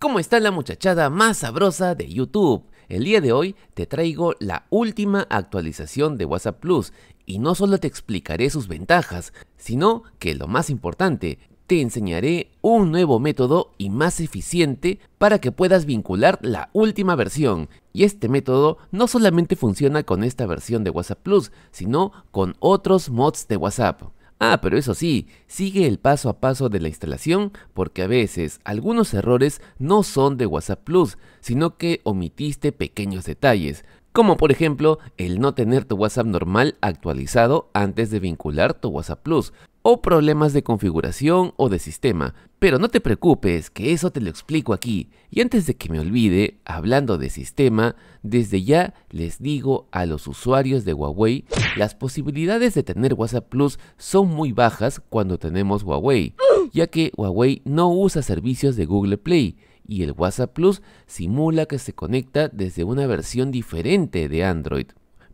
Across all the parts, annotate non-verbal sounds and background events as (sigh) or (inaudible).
¿Cómo está la muchachada más sabrosa de YouTube? El día de hoy te traigo la última actualización de WhatsApp Plus y no solo te explicaré sus ventajas, sino que lo más importante, te enseñaré un nuevo método y más eficiente para que puedas vincular la última versión. Y este método no solamente funciona con esta versión de WhatsApp Plus, sino con otros mods de WhatsApp. Ah, pero eso sí, sigue el paso a paso de la instalación porque a veces algunos errores no son de WhatsApp Plus, sino que omitiste pequeños detalles, como por ejemplo el no tener tu WhatsApp normal actualizado antes de vincular tu WhatsApp Plus, o problemas de configuración o de sistema, pero no te preocupes, que eso te lo explico aquí. Y antes de que me olvide, hablando de sistema, desde ya les digo a los usuarios de Huawei, las posibilidades de tener WhatsApp Plus son muy bajas cuando tenemos Huawei, ya que Huawei no usa servicios de Google Play y el WhatsApp Plus simula que se conecta desde una versión diferente de Android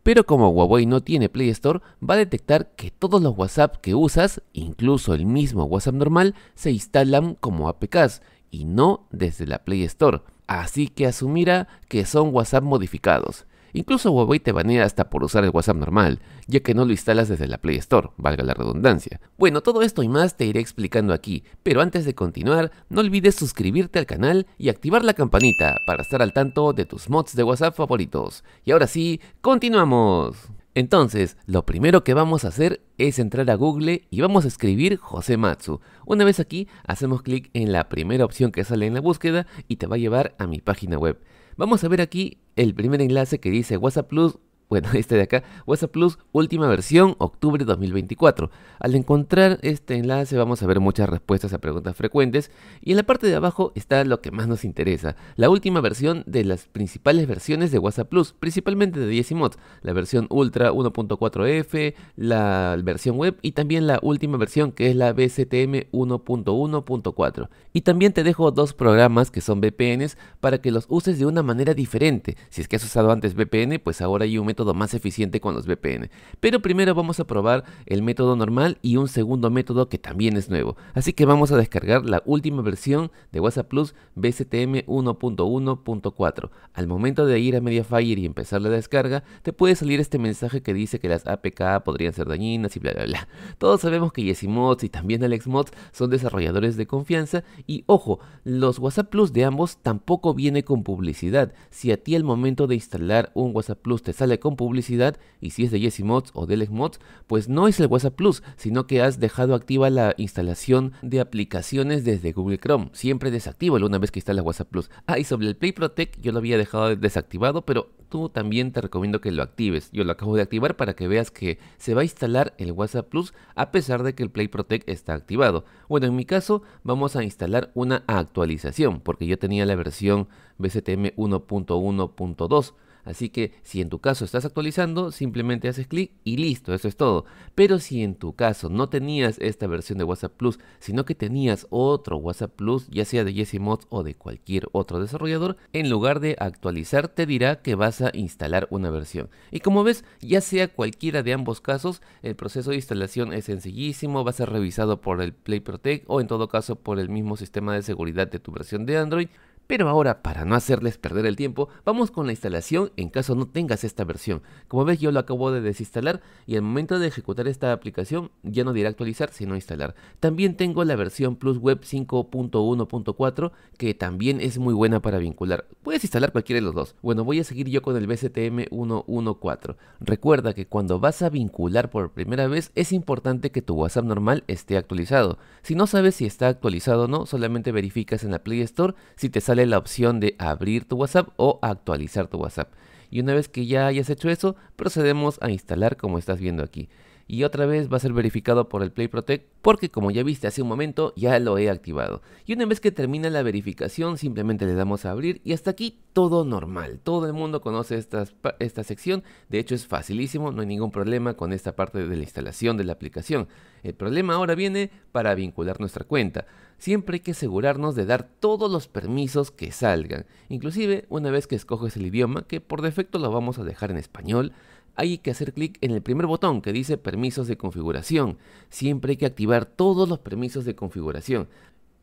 pero como Huawei no tiene Play Store, va a detectar que todos los WhatsApp que usas, incluso el mismo WhatsApp normal, se instalan como APKs y no desde la Play Store. Así que asumirá que son WhatsApp modificados. Incluso Huawei te banea hasta por usar el WhatsApp normal, ya que no lo instalas desde la Play Store, valga la redundancia. Bueno, todo esto y más te iré explicando aquí, pero antes de continuar, no olvides suscribirte al canal y activar la campanita para estar al tanto de tus mods de WhatsApp favoritos. Y ahora sí, continuamos. Entonces, lo primero que vamos a hacer es entrar a Google y vamos a escribir José Matsu. Una vez aquí, hacemos clic en la primera opción que sale en la búsqueda y te va a llevar a mi página web. Vamos a ver aquí el primer enlace que dice WhatsApp Plus bueno, (laughs) este de acá, WhatsApp Plus, última versión, octubre 2024. Al encontrar este enlace vamos a ver muchas respuestas a preguntas frecuentes y en la parte de abajo está lo que más nos interesa, la última versión de las principales versiones de WhatsApp Plus, principalmente de 10 mod, la versión Ultra 1.4F, la versión web y también la última versión que es la BCTM 1.1.4. Y también te dejo dos programas que son VPNs para que los uses de una manera diferente. Si es que has usado antes VPN, pues ahora un método más eficiente con los VPN. Pero primero vamos a probar el método normal y un segundo método que también es nuevo. Así que vamos a descargar la última versión de WhatsApp Plus BSTM 1.1.4. Al momento de ir a Mediafire y empezar la descarga, te puede salir este mensaje que dice que las APK podrían ser dañinas y bla bla bla. Todos sabemos que Yesimods y también AlexMods son desarrolladores de confianza y ojo, los WhatsApp Plus de ambos tampoco viene con publicidad. Si a ti al momento de instalar un WhatsApp Plus te sale con con publicidad y si es de Jesse Mods o de Mods, pues no es el WhatsApp Plus, sino que has dejado activa la instalación de aplicaciones desde Google Chrome. Siempre desactívalo una vez que instalas WhatsApp Plus. Ah, y sobre el Play Protect yo lo había dejado desactivado, pero tú también te recomiendo que lo actives. Yo lo acabo de activar para que veas que se va a instalar el WhatsApp Plus a pesar de que el Play Protect está activado. Bueno, en mi caso vamos a instalar una actualización porque yo tenía la versión BCTM 1.1.2 Así que si en tu caso estás actualizando, simplemente haces clic y listo, eso es todo. Pero si en tu caso no tenías esta versión de WhatsApp Plus, sino que tenías otro WhatsApp Plus, ya sea de Mods o de cualquier otro desarrollador, en lugar de actualizar te dirá que vas a instalar una versión. Y como ves, ya sea cualquiera de ambos casos, el proceso de instalación es sencillísimo, va a ser revisado por el Play Protect o en todo caso por el mismo sistema de seguridad de tu versión de Android. Pero ahora, para no hacerles perder el tiempo, vamos con la instalación en caso no tengas esta versión. Como ves yo lo acabo de desinstalar y al momento de ejecutar esta aplicación ya no dirá actualizar sino instalar. También tengo la versión Plus Web 5.1.4 que también es muy buena para vincular. Puedes instalar cualquiera de los dos. Bueno, voy a seguir yo con el BCTM 1.1.4. Recuerda que cuando vas a vincular por primera vez es importante que tu WhatsApp normal esté actualizado. Si no sabes si está actualizado o no, solamente verificas en la Play Store si te sale la opción de abrir tu WhatsApp o actualizar tu WhatsApp. Y una vez que ya hayas hecho eso, procedemos a instalar como estás viendo aquí y otra vez va a ser verificado por el Play Protect porque como ya viste hace un momento ya lo he activado. Y una vez que termina la verificación simplemente le damos a abrir y hasta aquí todo normal. Todo el mundo conoce esta, esta sección, de hecho es facilísimo, no hay ningún problema con esta parte de la instalación de la aplicación. El problema ahora viene para vincular nuestra cuenta. Siempre hay que asegurarnos de dar todos los permisos que salgan. Inclusive una vez que escoges el idioma, que por defecto lo vamos a dejar en español, hay que hacer clic en el primer botón que dice permisos de configuración. Siempre hay que activar todos los permisos de configuración.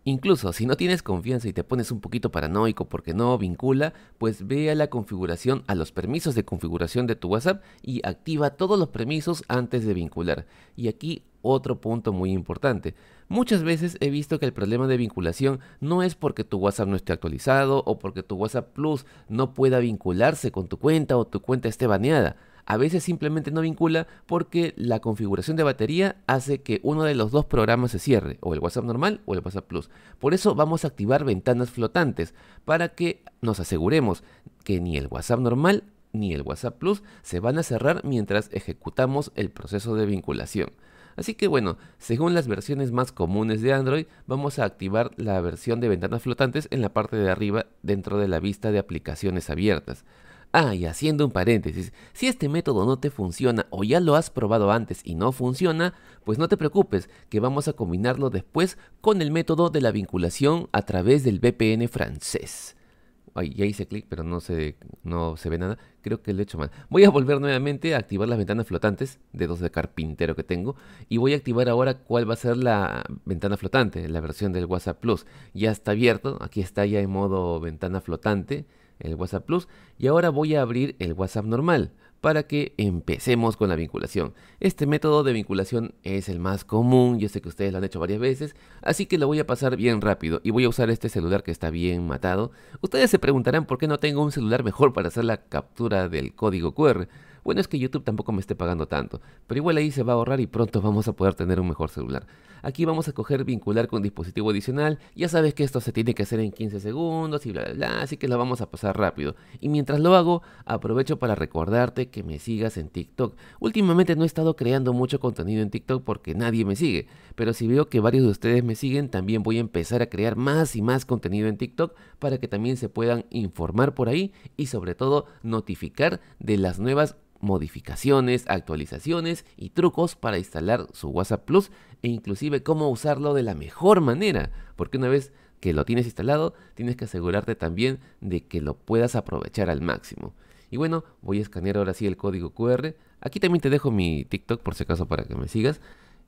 Incluso si no tienes confianza y te pones un poquito paranoico porque no vincula, pues ve a la configuración, a los permisos de configuración de tu WhatsApp y activa todos los permisos antes de vincular. Y aquí otro punto muy importante. Muchas veces he visto que el problema de vinculación no es porque tu WhatsApp no esté actualizado o porque tu WhatsApp Plus no pueda vincularse con tu cuenta o tu cuenta esté baneada a veces simplemente no vincula porque la configuración de batería hace que uno de los dos programas se cierre, o el WhatsApp normal o el WhatsApp Plus. Por eso vamos a activar ventanas flotantes para que nos aseguremos que ni el WhatsApp normal ni el WhatsApp Plus se van a cerrar mientras ejecutamos el proceso de vinculación. Así que bueno, según las versiones más comunes de Android, vamos a activar la versión de ventanas flotantes en la parte de arriba dentro de la vista de aplicaciones abiertas. Ah, y haciendo un paréntesis, si este método no te funciona o ya lo has probado antes y no funciona, pues no te preocupes, que vamos a combinarlo después con el método de la vinculación a través del VPN francés. ya hice clic, pero no se, no se ve nada. Creo que lo he hecho mal. Voy a volver nuevamente a activar las ventanas flotantes, dedos de carpintero que tengo, y voy a activar ahora cuál va a ser la ventana flotante, la versión del WhatsApp Plus. Ya está abierto, aquí está ya en modo ventana flotante el WhatsApp Plus y ahora voy a abrir el WhatsApp normal para que empecemos con la vinculación. Este método de vinculación es el más común, yo sé que ustedes lo han hecho varias veces, así que lo voy a pasar bien rápido y voy a usar este celular que está bien matado. Ustedes se preguntarán por qué no tengo un celular mejor para hacer la captura del código QR. Bueno, es que YouTube tampoco me esté pagando tanto, pero igual ahí se va a ahorrar y pronto vamos a poder tener un mejor celular. Aquí vamos a coger vincular con dispositivo adicional, ya sabes que esto se tiene que hacer en 15 segundos y bla bla bla, así que lo vamos a pasar rápido. Y mientras lo hago, aprovecho para recordarte que me sigas en TikTok. Últimamente no he estado creando mucho contenido en TikTok porque nadie me sigue, pero si veo que varios de ustedes me siguen, también voy a empezar a crear más y más contenido en TikTok para que también se puedan informar por ahí y sobre todo notificar de las nuevas modificaciones, actualizaciones y trucos para instalar su WhatsApp Plus e inclusive cómo usarlo de la mejor manera, porque una vez que lo tienes instalado, tienes que asegurarte también de que lo puedas aprovechar al máximo. Y bueno, voy a escanear ahora sí el código QR. Aquí también te dejo mi TikTok por si acaso para que me sigas.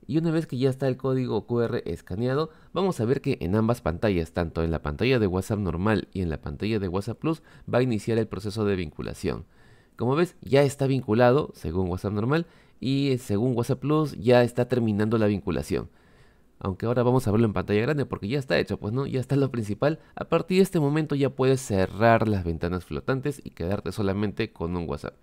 Y una vez que ya está el código QR escaneado, vamos a ver que en ambas pantallas, tanto en la pantalla de WhatsApp normal y en la pantalla de WhatsApp Plus, va a iniciar el proceso de vinculación. Como ves, ya está vinculado según WhatsApp normal y eh, según WhatsApp Plus ya está terminando la vinculación. Aunque ahora vamos a verlo en pantalla grande porque ya está hecho, pues no, ya está lo principal. A partir de este momento ya puedes cerrar las ventanas flotantes y quedarte solamente con un WhatsApp.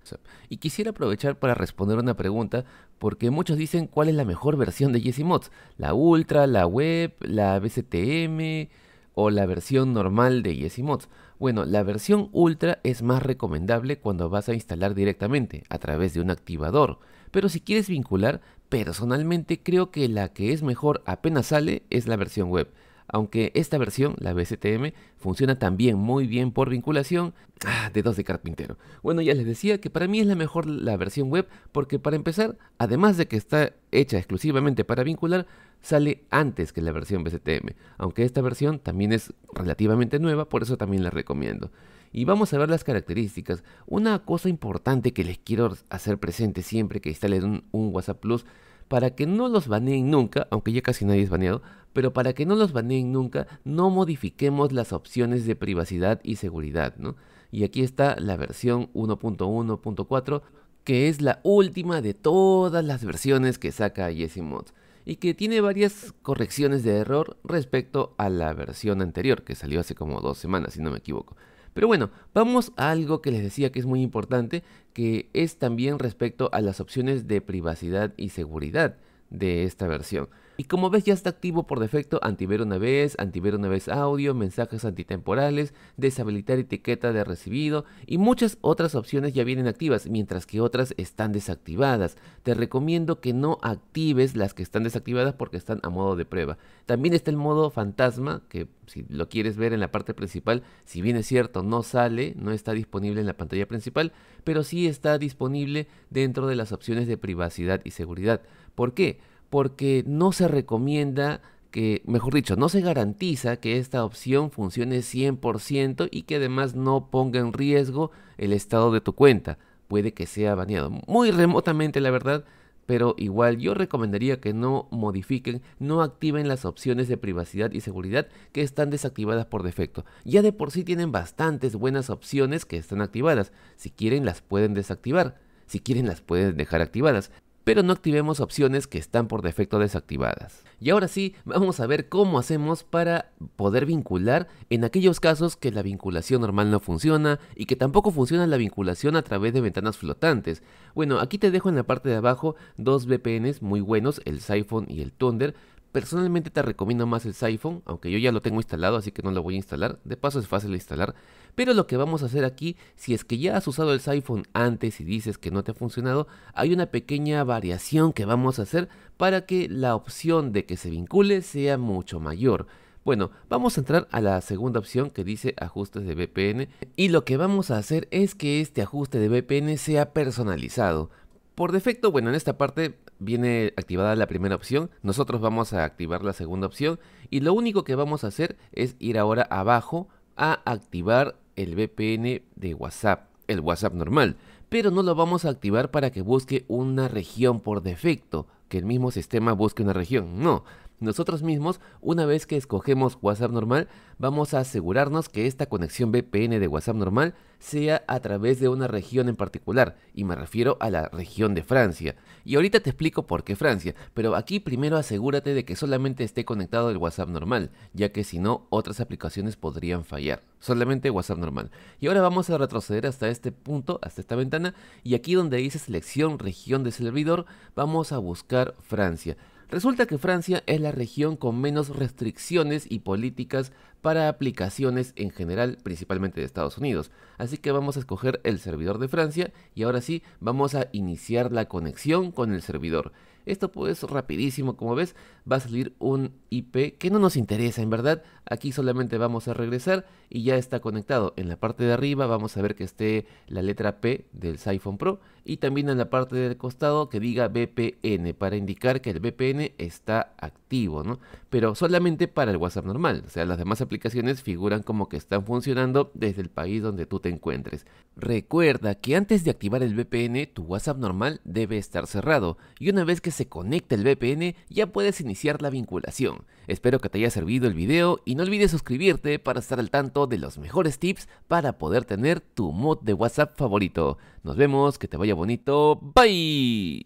Y quisiera aprovechar para responder una pregunta porque muchos dicen cuál es la mejor versión de Jesse Mods. La Ultra, la Web, la BCTM, o la versión normal de Yesimods. Bueno, la versión ultra es más recomendable cuando vas a instalar directamente a través de un activador, pero si quieres vincular, personalmente creo que la que es mejor apenas sale es la versión web. Aunque esta versión, la BSTM, funciona también muy bien por vinculación, ah, de dos de carpintero. Bueno, ya les decía que para mí es la mejor la versión web porque para empezar, además de que está hecha exclusivamente para vincular, sale antes que la versión BSTM, aunque esta versión también es relativamente nueva, por eso también la recomiendo. Y vamos a ver las características. Una cosa importante que les quiero hacer presente siempre que instalen un, un WhatsApp Plus para que no los baneen nunca, aunque ya casi nadie es baneado, pero para que no los baneen nunca, no modifiquemos las opciones de privacidad y seguridad, ¿no? Y aquí está la versión 1.1.4, que es la última de todas las versiones que saca Mods, y que tiene varias correcciones de error respecto a la versión anterior, que salió hace como dos semanas, si no me equivoco. Pero bueno, vamos a algo que les decía que es muy importante, que es también respecto a las opciones de privacidad y seguridad de esta versión. Y como ves ya está activo por defecto antiver una vez, antiver una vez audio, mensajes antitemporales, deshabilitar etiqueta de recibido y muchas otras opciones ya vienen activas, mientras que otras están desactivadas. Te recomiendo que no actives las que están desactivadas porque están a modo de prueba. También está el modo fantasma, que si lo quieres ver en la parte principal, si bien es cierto no sale, no está disponible en la pantalla principal, pero sí está disponible dentro de las opciones de privacidad y seguridad. ¿Por qué? porque no se recomienda que, mejor dicho, no se garantiza que esta opción funcione 100% y que además no ponga en riesgo el estado de tu cuenta. Puede que sea baneado. Muy remotamente, la verdad, pero igual yo recomendaría que no modifiquen, no activen las opciones de privacidad y seguridad que están desactivadas por defecto. Ya de por sí tienen bastantes buenas opciones que están activadas. Si quieren las pueden desactivar, si quieren las pueden dejar activadas pero no activemos opciones que están por defecto desactivadas. Y ahora sí, vamos a ver cómo hacemos para poder vincular en aquellos casos que la vinculación normal no funciona y que tampoco funciona la vinculación a través de ventanas flotantes. Bueno, aquí te dejo en la parte de abajo dos VPNs muy buenos, el Siphon y el Thunder, Personalmente te recomiendo más el Siphon, aunque yo ya lo tengo instalado, así que no lo voy a instalar. De paso es fácil de instalar. Pero lo que vamos a hacer aquí, si es que ya has usado el Siphon antes y dices que no te ha funcionado, hay una pequeña variación que vamos a hacer para que la opción de que se vincule sea mucho mayor. Bueno, vamos a entrar a la segunda opción que dice ajustes de VPN y lo que vamos a hacer es que este ajuste de VPN sea personalizado. Por defecto, bueno, en esta parte viene activada la primera opción, nosotros vamos a activar la segunda opción y lo único que vamos a hacer es ir ahora abajo a activar el VPN de WhatsApp, el WhatsApp normal, pero no lo vamos a activar para que busque una región por defecto, que el mismo sistema busque una región, no, nosotros mismos, una vez que escogemos WhatsApp normal, vamos a asegurarnos que esta conexión VPN de WhatsApp normal sea a través de una región en particular, y me refiero a la región de Francia. Y ahorita te explico por qué Francia, pero aquí primero asegúrate de que solamente esté conectado el WhatsApp normal, ya que si no, otras aplicaciones podrían fallar. Solamente WhatsApp normal. Y ahora vamos a retroceder hasta este punto, hasta esta ventana, y aquí donde dice selección región de servidor, vamos a buscar Francia. Resulta que Francia es la región con menos restricciones y políticas para aplicaciones en general, principalmente de Estados Unidos. Así que vamos a escoger el servidor de Francia y ahora sí vamos a iniciar la conexión con el servidor. Esto pues rapidísimo, como ves, va a salir un IP que no nos interesa en verdad. Aquí solamente vamos a regresar y ya está conectado. En la parte de arriba vamos a ver que esté la letra P del Siphon Pro y también en la parte del costado que diga VPN para indicar que el VPN está activo, ¿no? Pero solamente para el WhatsApp normal, o sea, las demás aplicaciones aplicaciones figuran como que están funcionando desde el país donde tú te encuentres. Recuerda que antes de activar el VPN, tu WhatsApp normal debe estar cerrado y una vez que se conecta el VPN ya puedes iniciar la vinculación. Espero que te haya servido el video y no olvides suscribirte para estar al tanto de los mejores tips para poder tener tu mod de WhatsApp favorito. Nos vemos, que te vaya bonito, bye.